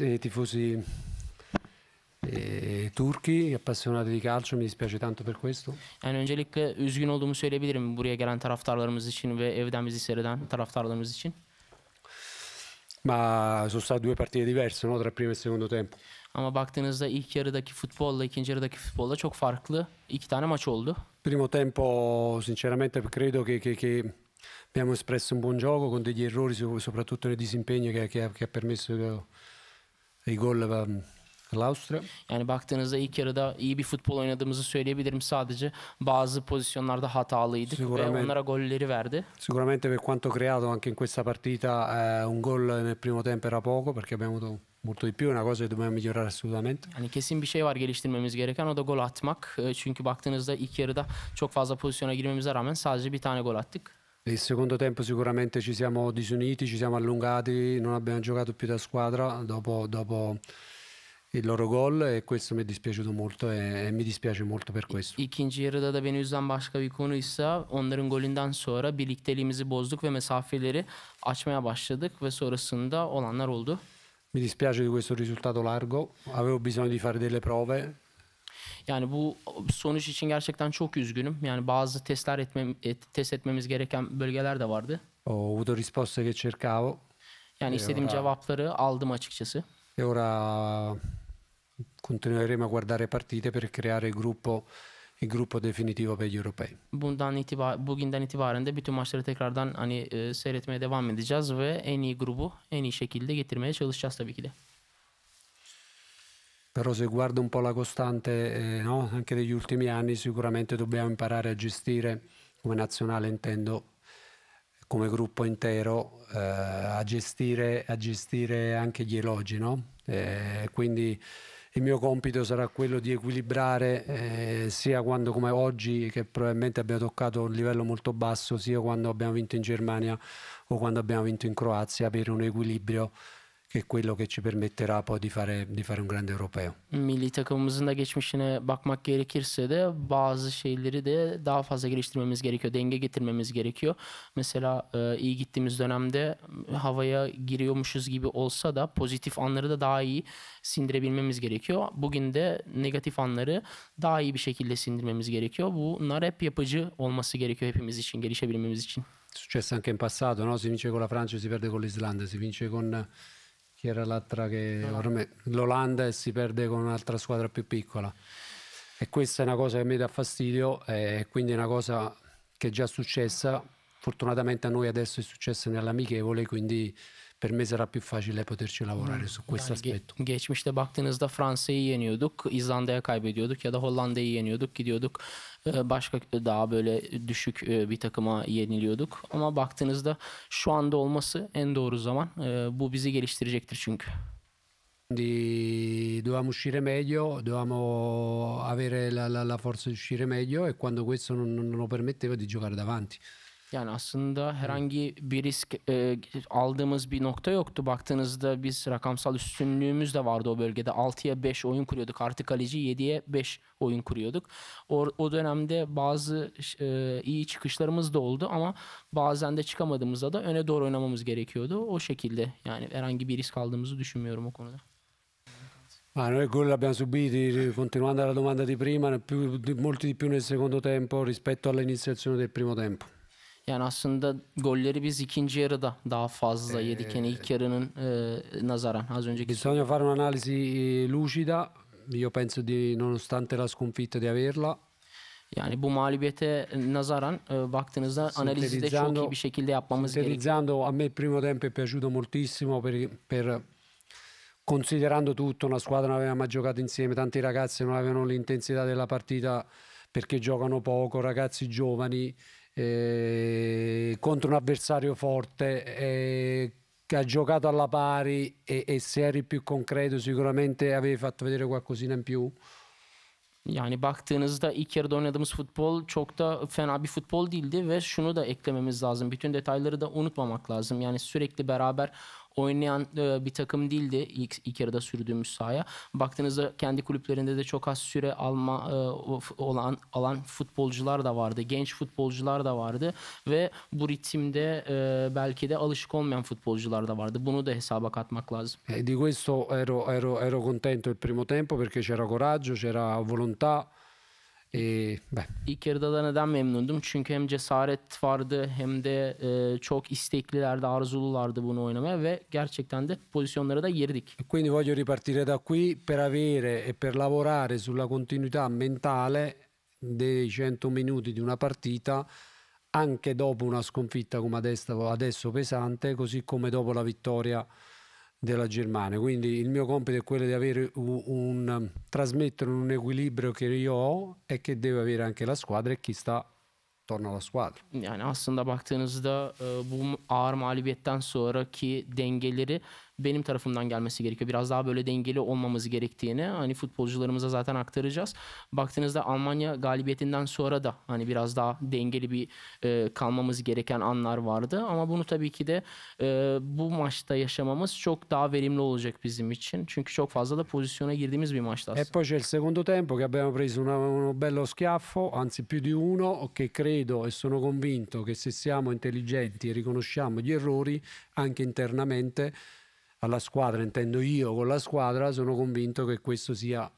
i tifosi e, eh, turki appassionati di calcio mi dispiace tanto per questo. Yani öncelikle üzgün olduğumu söyleyebilirim buraya gelen taraftarlarımız için ve evden bizi seyreden taraftarlarımız için. Ma sono state due partite diverse no? tra primo e secondo tempo. Ama baktığınızda ilk yarıdaki futbolla ikinci yarıdaki futbolla çok farklı iki tane maç oldu. Primo tempo sinceramente credo che, che, che abbiamo espresso un buon gioco con degli errori soprattutto nel disimpegno che, che, che ha permesso golle gol ehm, Laustre. Yani baktığınızda ilk yarıda iyi bir futbol oynadığımızı söyleyebilirim. Sadece bazı pozisyonlarda hatalıydık ve onlara golleri verdi. Sicuramente per quanto creato anche in questa partita eh, un gol nel primo tempo era poco perché abbiamo avuto molto di più, una cosa che dobbiamo migliorare assolutamente. Yani kesin bir şey var geliştirmemiz gereken o da gol atmak. Çünkü baktığınızda ilk yarıda çok fazla pozisyona girmemize rağmen sadece bir tane gol attık. Il secondo tempo sicuramente ci siamo disuniti, ci siamo allungati, non abbiamo giocato più da squadra dopo, dopo il loro gol e questo mi è dispiaciuto molto e, e mi dispiace molto per questo. İkinci yarıda da beni üzen başka bir konu ise onların golünden sonra birlikteliğimizi bozduk ve mesafeleri açmaya başladık ve sonrasında olanlar oldu. Mi dispiace di questo risultato largo, avevo bisogno di fare delle prove, Yani bu sonuç için gerçekten çok üzgünüm. Yani bazı testler etmem, et, test etmemiz gereken bölgeler de vardı. Ho avuto risposte che cercavo. Yani e istediğim ora... cevapları aldım açıkçası. E ora continueremo a guardare partite per creare il gruppo il gruppo definitivo per gli europei. Bundan itibar bugünden itibaren de bütün maçları tekrardan hani e, seyretmeye devam edeceğiz ve en iyi grubu en iyi şekilde getirmeye çalışacağız tabii ki de. però se guardo un po' la costante eh, no? anche degli ultimi anni sicuramente dobbiamo imparare a gestire, come nazionale intendo, come gruppo intero, eh, a, gestire, a, gestire, anche gli elogi. No? Eh, quindi il mio compito sarà quello di equilibrare eh, sia quando come oggi che probabilmente abbiamo toccato un livello molto basso, sia quando abbiamo vinto in Germania o quando abbiamo vinto in Croazia per un equilibrio che è quello che ci permetterà poi di fare, di fare un grande europeo. Milli takımımızın da geçmişine bakmak gerekirse de bazı şeyleri de daha fazla geliştirmemiz gerekiyor. Denge getirmemiz gerekiyor. Mesela e, iyi gittiğimiz dönemde havaya giriyormuşuz gibi olsa da pozitif anları da daha iyi sindirebilmemiz gerekiyor. Bugün de negatif anları daha iyi bir şekilde sindirmemiz gerekiyor. Bunlar hep yapıcı olması gerekiyor hepimiz için, gelişebilmemiz için. Successo anche in passato, no? Si vince con la Francia, si perde con l'Islanda, si vince con Chi era l'altra che ormai l'Olanda e si perde con un'altra squadra più piccola. E questa è una cosa che mi dà fastidio, e quindi è una cosa che è già successa. Fortunatamente a noi adesso è successa nell'amichevole, quindi per me sarà più facile poterci lavorare su questo yani aspetto. Ge- geçmişte baktığınızda Fransa'yı yeniyorduk, İzlanda'ya kaybediyorduk ya da Hollanda'yı yeniyorduk, gidiyorduk e, başka e, daha böyle düşük e, bir takıma yeniliyorduk. Ama baktığınızda şu anda olması en doğru zaman. Bu bizi geliştirecektir çünkü. Quindi dovevamo uscire meglio, dovevamo avere la, la, la forza di uscire meglio e quando questo non, non lo permetteva di giocare davanti. Yani aslında herhangi bir risk e, aldığımız bir nokta yoktu. Baktığınızda biz rakamsal üstünlüğümüz de vardı o bölgede. 6'ya 5 oyun kuruyorduk. Artı kaleci 7'ye 5 oyun kuruyorduk. O, o dönemde bazı e, iyi çıkışlarımız da oldu ama bazen de çıkamadığımızda da öne doğru oynamamız gerekiyordu. O şekilde yani herhangi bir risk aldığımızı düşünmüyorum o konuda. Ma noi gol l'abbiamo subiti, continuando alla domanda di prima, più, molti di più nel secondo tempo rispetto all'iniziazione e del primo tempo. Yani aslında golleri biz ikinci yarıda daha fazla ee, yedik. Yani ilk yarının e, nazaran az önceki. Bisogna fare un'analisi eh, lucida. Io penso di nonostante la sconfitta di averla yani bu mağlubiyete nazaran e, baktığınızda analizi de çok iyi bir şekilde yapmamız gerekiyor. a me il primo tempo è piaciuto moltissimo per, per considerando tutto una squadra non aveva mai giocato insieme, tanti ragazzi non avevano l'intensità della partita perché giocano poco, ragazzi giovani Ehm, contro un avversario forte eh, che ha giocato alla pari e, e se eri più concreto sicuramente avevi fatto vedere qualcosina in più? Yani baktığınızda ilk yarıda oynadığımız futbol çok da fena bir futbol değildi ve şunu da eklememiz lazım. Bütün detayları da unutmamak lazım. Yani sürekli beraber oynayan e, bir takım değildi ilk, ilk yarıda sürdüğümüz sahaya. Baktığınızda kendi kulüplerinde de çok az süre alma e, olan alan futbolcular da vardı. Genç futbolcular da vardı ve bu ritimde e, belki de alışık olmayan futbolcular da vardı. Bunu da hesaba katmak lazım. E di questo ero ero ero contento il primo tempo perché c'era coraggio, c'era volontà Ee, ben. İlk yarıdadan da memnundum. Çünkü hem cesaret vardı hem de e, çok isteklilerdi, arzululardı bunu oynamaya ve gerçekten de pozisyonlara da girdik. Quindi voglio ripartire da qui per avere e per lavorare sulla continuità mentale dei 100 minuti di una partita anche dopo una sconfitta come adesso, adesso pesante, così come dopo la vittoria della Germania. Quindi il mio compito è quello di avere un, un, trasmettere un equilibrio che io ho e che deve avere anche la squadra e chi sta attorno alla squadra. Yani aslında baktığınızda bu eh, ağır mağlubiyetten sonraki dengeleri benim tarafımdan gelmesi gerekiyor. Biraz daha böyle dengeli olmamız gerektiğini hani futbolcularımıza zaten aktaracağız. Baktığınızda Almanya galibiyetinden sonra da hani biraz daha dengeli bir e, kalmamız gereken anlar vardı. Ama bunu tabii ki de e, bu maçta yaşamamız çok daha verimli olacak bizim için. Çünkü çok fazla da pozisyona girdiğimiz bir maçtı e aslında. E poi c'è il secondo tempo che abbiamo preso una, uno bello schiaffo, anzi più di uno, che credo e sono convinto che se siamo intelligenti e riconosciamo gli errori anche internamente alla squadra, intendo io con la squadra, sono convinto che questo sia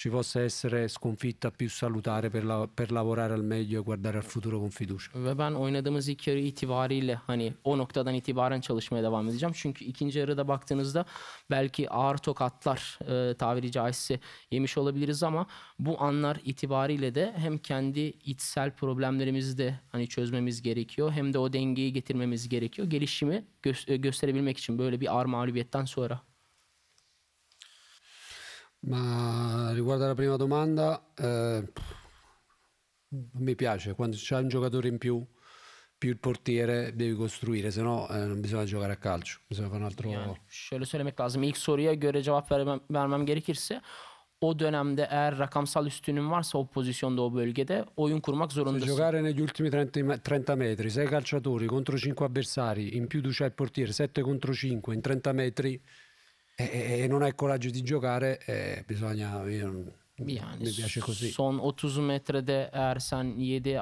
ci possa essere sconfitta più salutare per, la, per lavorare al meglio e guardare al futuro con fiducia. Ve ben oynadığımız ilk yarı itibariyle hani o noktadan itibaren çalışmaya devam edeceğim. Çünkü ikinci yarıda baktığınızda belki ağır tokatlar e, tabiri caizse yemiş olabiliriz ama bu anlar itibariyle de hem kendi içsel problemlerimizi de hani çözmemiz gerekiyor hem de o dengeyi getirmemiz gerekiyor. Gelişimi gö- gösterebilmek için böyle bir ağır mağlubiyetten sonra. Ma riguardo alla prima domanda, eh, mi piace, quando c'è un giocatore in più, più il portiere devi costruire, se no eh, non bisogna giocare a calcio, bisogna fare un altro... Yani şöyle söylemek lazım. İlk soruya göre cevap vermem, gerekirse o dönemde eğer rakamsal üstünlüğün varsa o pozisyonda o bölgede oyun kurmak zorundasın. Se giocare negli ultimi 30 metri, 6 calciatori contro 5 avversari, in più tu c'hai il portiere 7 contro 5 in 30 metri E e, e, e non hai coraggio di giocare, e bisogna... Io, yani mi piace così. Son 30 metrede eğer sen 7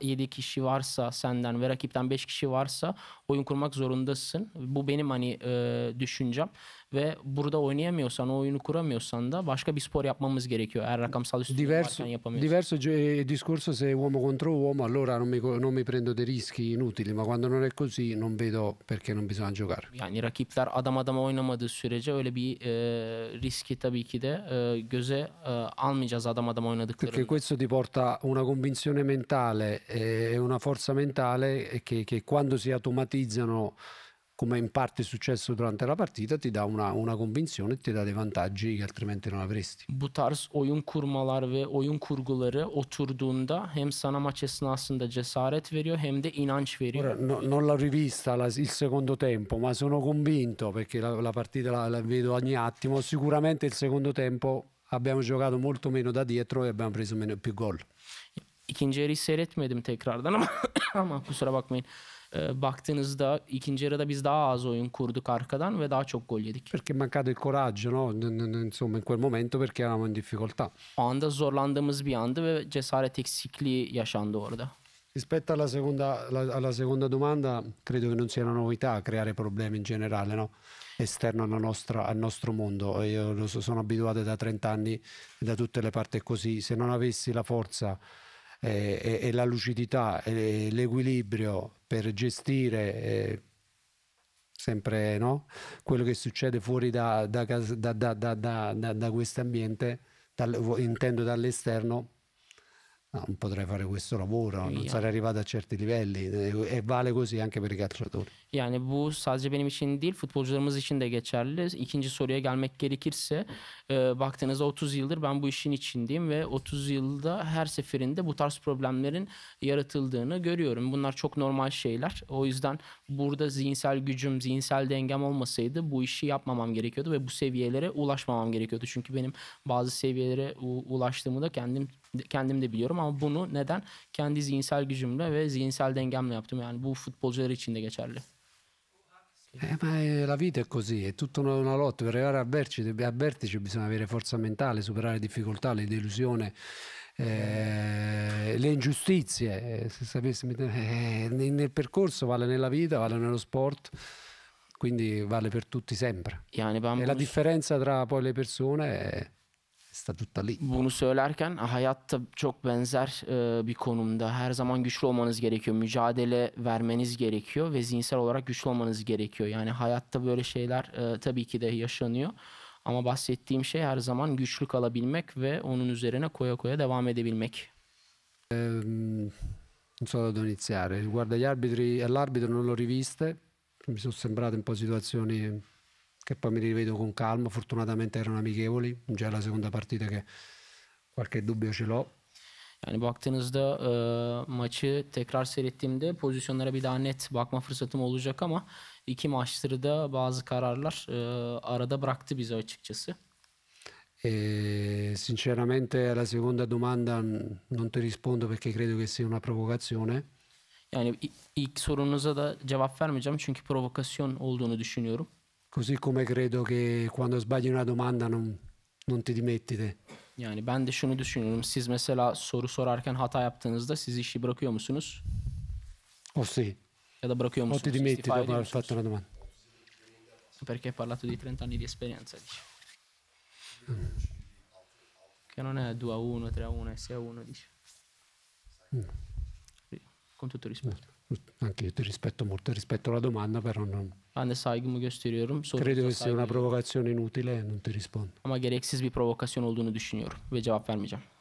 7 kişi varsa senden ve rakipten 5 kişi varsa oyun kurmak zorundasın. Bu benim hani e, düşüncem ve burada oynayamıyorsan, o oyunu kuramıyorsan da başka bir spor yapmamız gerekiyor. Eğer rakamsal üstünlük diverso, varken yapamıyorsun. Diverso eh, discorso se uomo contro uomo, allora non mi, non mi prendo dei rischi inutili, ma quando non è così non vedo perché non bisogna giocare. Yani rakipler adam adama oynamadığı sürece öyle bir e, eh, riski tabii ki de e, eh, göze e, almayacağız adam adama oynadıkları. Perché questo ti porta una convinzione mentale e una forza mentale che, che quando si automatizzano come in parte è successo durante la partita, ti dà una, una convinzione e ti dà dei vantaggi che altrimenti non avresti. Bu tarz oyun kurmalar ve oyun kurguları oturduğunda hem sana maç esnasında cesaret veriyor hem de inanç veriyor. Ora, no, non l'ho rivista la, il secondo tempo, ma sono convinto perché la, la partita la, la vedo ogni attimo, sicuramente il secondo tempo abbiamo giocato molto meno da dietro e abbiamo preso meno, più gol. İkinci yarıyı seyretmedim tekrardan ama ama kusura bakmayın e, baktığınızda ikinci yarıda biz daha az oyun kurduk arkadan ve daha çok gol yedik. Perché mancato il coraggio, no? Insomma, in quel momento perché eravamo in difficoltà. O anda zorlandığımız bir andı ve cesaret eksikliği yaşandı orada. Rispetto alla seconda, la, alla seconda domanda, credo che non sia una novità creare problemi in generale, no? esterno nostra, al nostro mondo. Io lo so, sono abituato da 30 anni da tutte le parti così. Se non avessi la forza eh, e, e la lucidità e l'equilibrio per gestire eh, sempre no? quello che succede fuori da, da, da, da questo ambiente, intendo dall'esterno, non potrei fare questo lavoro, yani. non sarei arrivato a certi livelli e, e vale così anche per i calciatori. Yani bu sadece benim için değil futbolcularımız için de geçerli. İkinci soruya gelmek gerekirse e, baktığınızda 30 yıldır ben bu işin içindeyim ve 30 yılda her seferinde bu tarz problemlerin yaratıldığını görüyorum. Bunlar çok normal şeyler. O yüzden burada zihinsel gücüm, zihinsel dengem olmasaydı bu işi yapmamam gerekiyordu ve bu seviyelere ulaşmamam gerekiyordu. Çünkü benim bazı seviyelere ulaştığımı da kendim kendim de biliyorum ama bunu neden? Kendi zihinsel gücümle ve zihinsel dengemle yaptım. Yani bu futbolcular için de geçerli. Eh, ma è, eh, la vita è così, è tutta una, una lotta. Per arrivare al vertice, al vertice bisogna avere forza mentale, superare le difficoltà, le delusioni, eh, le ingiustizie. Eh, se sapessi, nel, eh, nel percorso vale nella vita, vale nello sport. quindi vale per tutti sempre. Yani e la differenza tra poi le persone è statutta Bunu söylerken hayatta çok benzer e, bir konumda. Her zaman güçlü olmanız gerekiyor. Mücadele vermeniz gerekiyor ve zihinsel olarak güçlü olmanız gerekiyor. Yani hayatta böyle şeyler e, tabii ki de yaşanıyor. Ama bahsettiğim şey her zaman güçlü kalabilmek ve onun üzerine koya koya devam edebilmek. Um, non so da dove iniziare. Riguardo agli arbitri, all'arbitro non l'ho riviste, mi sono sembrate un po' situazioni che poi mi rivedo con calma, fortunatamente erano amichevoli, già la seconda partita che qualche dubbio ce l'ho. Yani baktığınızda e, maçı tekrar seyrettiğimde pozisyonlara bir daha net bakma fırsatım olacak ama iki maçtır da bazı kararlar e, arada bıraktı bizi açıkçası. E, sinceramente alla seconda domanda non ti rispondo perché credo che sia una provocazione. Yani ilk sorunuza da cevap vermeyeceğim çünkü provokasyon olduğunu düşünüyorum. Così come credo che quando sbagli una domanda non, non ti dimetti Yani ben de şunu düşünüyorum. Siz mesela soru sorarken hata yaptığınızda siz işi bırakıyor musunuz? O sì. Ya da bırakıyor O ti dimetti istifa dopo aver fatto una domanda. Perché hai parlato di 30 anni di esperienza, dici. Mm. Che non è 2 a 1, 3 a 1, 6 a 1, dici. Mm. Con tutto rispetto. Certo. Anche io ti rispetto molto, rispetto alla domanda però non... Ben de gösteriyorum. Credo che sia una provocazione inutile e non ti rispondo. Ama ah, gereksiz bir provokasyon olduğunu düşünüyorum ve cevap vermeyeceğim.